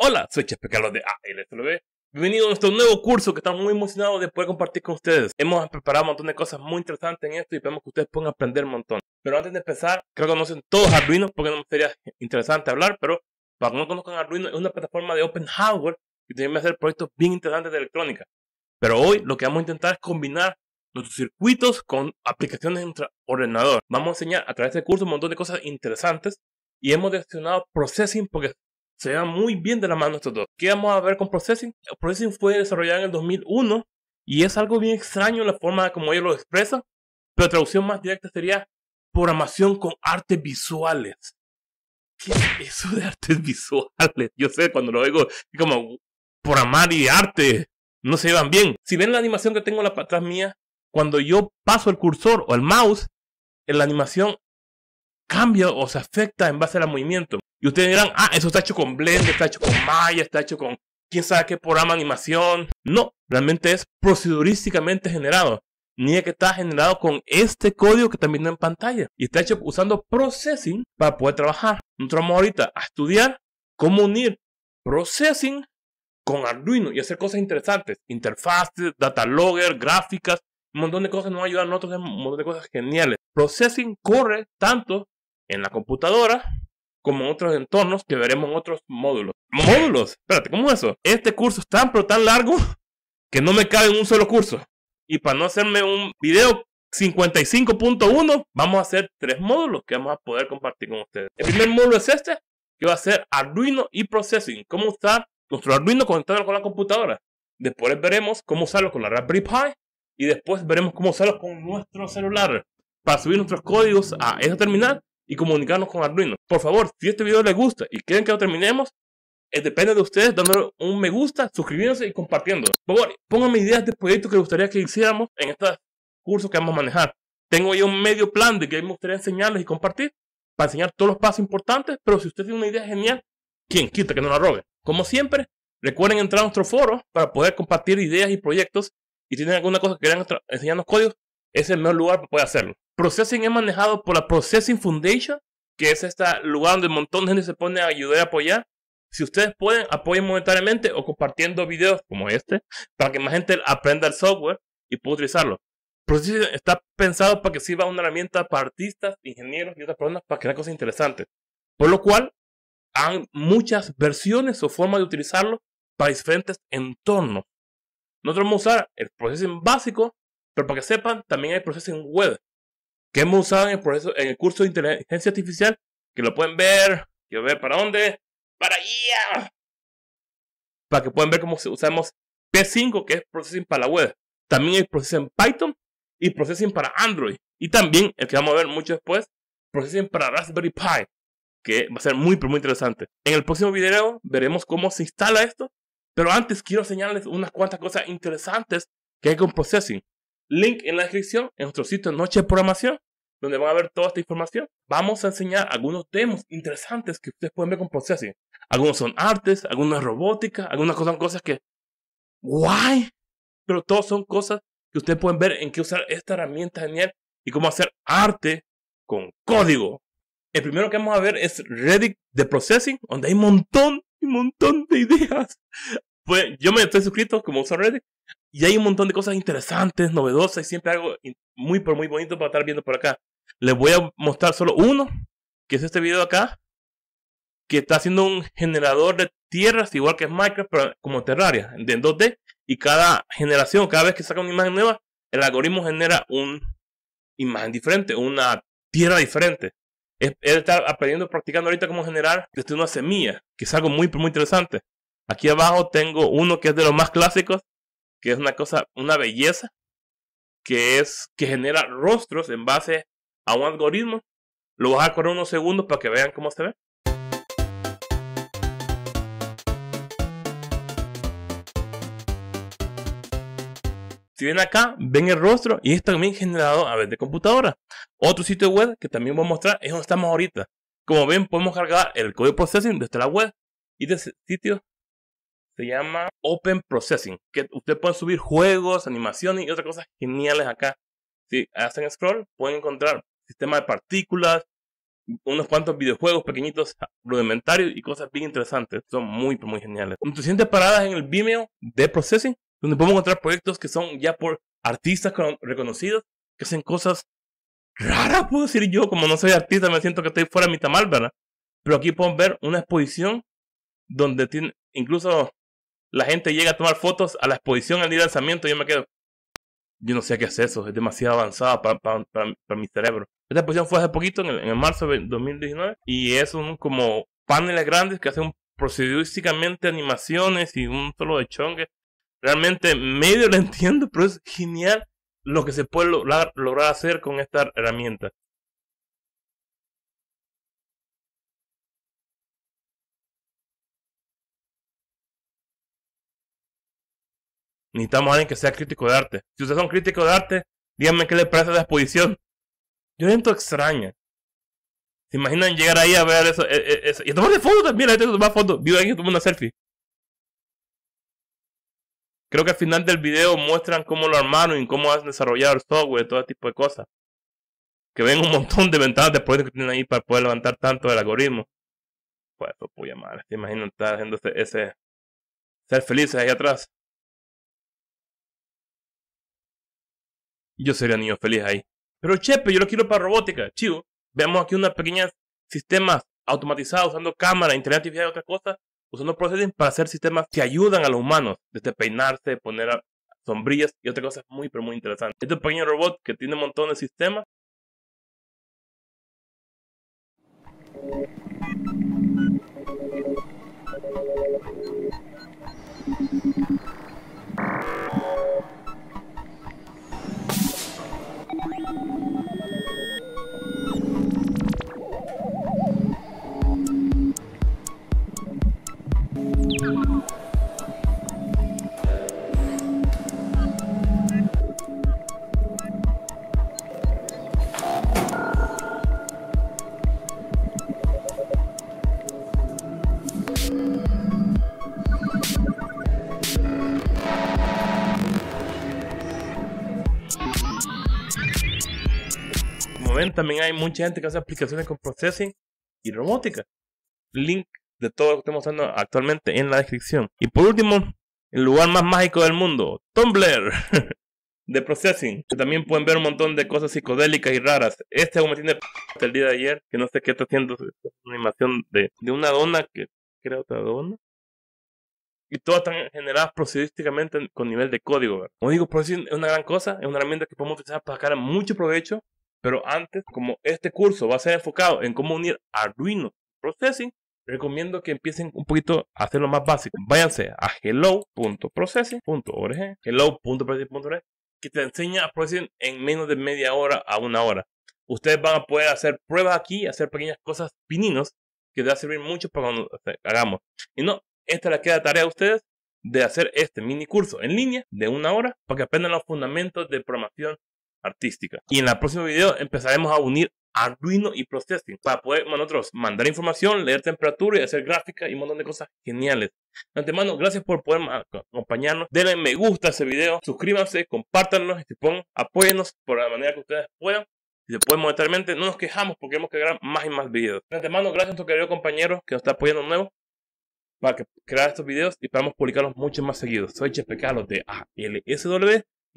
Hola, soy Chepe Carlos de ALSLB. Bienvenido a nuestro nuevo curso que estamos muy emocionados de poder compartir con ustedes. Hemos preparado un montón de cosas muy interesantes en esto y esperamos que ustedes puedan aprender un montón. Pero antes de empezar, creo que conocen todos Arduino porque no sería interesante hablar, pero para que no conozcan Arduino es una plataforma de open hardware que a hacer proyectos bien interesantes de electrónica. Pero hoy lo que vamos a intentar es combinar nuestros circuitos con aplicaciones en nuestro ordenador. Vamos a enseñar a través de este curso un montón de cosas interesantes y hemos seleccionado processing porque se llevan muy bien de la mano estos dos. ¿Qué vamos a ver con Processing? Processing fue desarrollado en el 2001 y es algo bien extraño la forma como ellos lo expresan, pero traducción más directa sería programación con artes visuales. ¿Qué es eso de artes visuales? Yo sé, cuando lo oigo, es como programar y arte no se llevan bien. Si ven la animación que tengo en la atrás mía, cuando yo paso el cursor o el mouse, en la animación cambia o se afecta en base al movimiento. Y ustedes dirán, ah, eso está hecho con Blender, está hecho con Maya, está hecho con quién sabe qué programa animación. No, realmente es procedurísticamente generado. Ni es que está generado con este código que también está en pantalla. Y está hecho usando processing para poder trabajar. Nosotros vamos ahorita a estudiar cómo unir processing con Arduino y hacer cosas interesantes. Interfaces, data logger, gráficas, un montón de cosas nos ayudan a ayudar a nosotros, un montón de cosas geniales. Processing corre tanto en la computadora, como otros entornos que veremos en otros módulos. ¡Módulos! Espérate, ¿cómo es eso? Este curso es tan pero tan largo que no me cabe en un solo curso. Y para no hacerme un video 55.1, vamos a hacer tres módulos que vamos a poder compartir con ustedes. El primer módulo es este, que va a ser Arduino y Processing. Cómo usar nuestro Arduino conectado con la computadora. Después veremos cómo usarlo con la Raspberry Pi y después veremos cómo usarlo con nuestro celular para subir nuestros códigos a esa terminal y comunicarnos con Arduino. Por favor, si este video les gusta y quieren que lo terminemos, eh, depende de ustedes dándole un me gusta, suscribiéndose y compartiendo. Por favor, pónganme ideas de proyectos que les gustaría que hiciéramos en estos cursos que vamos a manejar. Tengo ya un medio plan de que me gustaría enseñarles y compartir para enseñar todos los pasos importantes, pero si usted tiene una idea genial, quien quita que no la robe. Como siempre, recuerden entrar a nuestro foro para poder compartir ideas y proyectos. Y si tienen alguna cosa que quieran enseñarnos códigos, es el mejor lugar para poder hacerlo. Processing es manejado por la Processing Foundation, que es este lugar donde un montón de gente se pone a ayudar y apoyar. Si ustedes pueden, apoyen monetariamente o compartiendo videos como este para que más gente aprenda el software y pueda utilizarlo. Processing está pensado para que sirva una herramienta para artistas, ingenieros y otras personas para crear cosas interesantes. Por lo cual, hay muchas versiones o formas de utilizarlo para diferentes entornos. Nosotros vamos a usar el Processing básico pero para que sepan, también hay processing web que hemos usado en el, en el curso de inteligencia artificial, que lo pueden ver. Quiero ver para dónde. Para allá. Para que puedan ver cómo usamos P5, que es processing para la web. También hay processing Python y processing para Android. Y también, el que vamos a ver mucho después, processing para Raspberry Pi, que va a ser muy, pero muy interesante. En el próximo video veremos cómo se instala esto, pero antes quiero enseñarles unas cuantas cosas interesantes que hay con processing link en la descripción en nuestro sitio Noche de Programación, donde van a ver toda esta información. Vamos a enseñar algunos temas interesantes que ustedes pueden ver con Processing. Algunos son artes, algunas robótica, algunas cosas son cosas que. ¡Guay! Pero todos son cosas que ustedes pueden ver en qué usar esta herramienta genial y cómo hacer arte con código. El primero que vamos a ver es Reddit de Processing, donde hay un montón y un montón de ideas. Pues yo me estoy suscrito como uso Reddit, y hay un montón de cosas interesantes, novedosas, y siempre algo muy, por muy bonito para estar viendo por acá. Les voy a mostrar solo uno, que es este video acá, que está haciendo un generador de tierras, igual que es Minecraft, pero como Terraria, en 2D. Y cada generación, cada vez que saca una imagen nueva, el algoritmo genera una imagen diferente, una tierra diferente. él está aprendiendo, practicando ahorita cómo generar desde una semilla, que es algo muy, muy interesante. Aquí abajo tengo uno que es de los más clásicos, que es una cosa, una belleza, que es que genera rostros en base a un algoritmo. Lo voy a correr unos segundos para que vean cómo se ve. Si ven acá, ven el rostro y es también generado a ver de computadora. Otro sitio web que también voy a mostrar es donde estamos ahorita. Como ven, podemos cargar el código processing desde la web y de sitio se llama Open Processing, que usted puede subir juegos, animaciones y otras cosas geniales acá. Si hacen scroll, pueden encontrar sistema de partículas, unos cuantos videojuegos pequeñitos, rudimentarios y cosas bien interesantes. Son muy, muy geniales. sientes paradas en el Vimeo de Processing, donde podemos encontrar proyectos que son ya por artistas reconocidos, que hacen cosas raras, puedo decir yo, como no soy artista, me siento que estoy fuera de mi tamal, ¿verdad? Pero aquí podemos ver una exposición donde tiene, incluso la gente llega a tomar fotos a la exposición al día de lanzamiento y yo me quedo. Yo no sé qué es eso, es demasiado avanzada para, para, mi cerebro. Esta exposición fue hace poquito, en marzo de 2019, y es un, como paneles grandes que hacen procedísticamente animaciones y un solo de chongue. Realmente medio lo entiendo, pero es genial lo que se puede lograr, lograr hacer con esta herramienta. necesitamos a alguien que sea crítico de arte. Si ustedes son críticos de arte, díganme qué les parece la exposición. Yo siento extraña. ¿Se imaginan llegar ahí a ver eso? Eh, eh, y tomarle fotos también, pues, tengo te tomas fotos. Vivo ahí que una selfie. Creo que al final del video muestran cómo lo armaron y cómo han desarrollado el software, todo tipo de cosas. Que ven un montón de ventanas de proyectos que tienen ahí para poder levantar tanto el algoritmo. Pues eso, ya madre, te imagino estar haciendo ese, ese ser felices ahí atrás. yo sería niño feliz ahí. Pero Chepe, yo lo quiero para robótica, chivo. Veamos aquí unos pequeños sistemas automatizados usando cámara, internet y otras cosas, usando procesos para hacer sistemas que ayudan a los humanos, desde peinarse, poner sombrillas y otras cosas muy, pero muy interesantes. Este pequeño robot que tiene un montón de sistemas también hay mucha gente que hace aplicaciones con processing y robótica. Link de todo lo que estamos mostrando actualmente en la descripción. Y por último, el lugar más mágico del mundo, Tumblr. de Processing. También pueden ver un montón de cosas psicodélicas y raras. Este aún tiene el día de ayer, que no sé qué está haciendo. Una animación de, una dona, que creo otra dona. Y todas están generadas procedísticamente con nivel de código. Como digo, Processing es una gran cosa, es una herramienta que podemos utilizar para sacar mucho provecho pero antes, como este curso va a ser enfocado en cómo unir Arduino Processing, recomiendo que empiecen un poquito a hacer lo más básico. Váyanse a hello.processing.org, hello.processing.org, que te enseña a Processing en menos de media hora a una hora. Ustedes van a poder hacer pruebas aquí, hacer pequeñas cosas pininos que te va a servir mucho para cuando hagamos. Y no, esta la queda tarea a ustedes de hacer este mini curso en línea de una hora para que aprendan los fundamentos de programación artística. Y en el próximo video empezaremos a unir Arduino y Processing para poder, nosotros mandar información, leer temperatura y hacer gráficas y un montón de cosas geniales. De antemano, gracias por poder acompañarnos. Denle me gusta a este video, suscríbanse, compártanlo, Y este, apóyenos por la manera que ustedes puedan. Y después monetariamente, no nos quejamos porque hemos que grabar más y más videos. De antemano, gracias a nuestro querido compañero que nos está apoyando nuevo para crear estos videos y podamos publicarlos mucho más seguidos. Soy Chepe Carlos de ALSW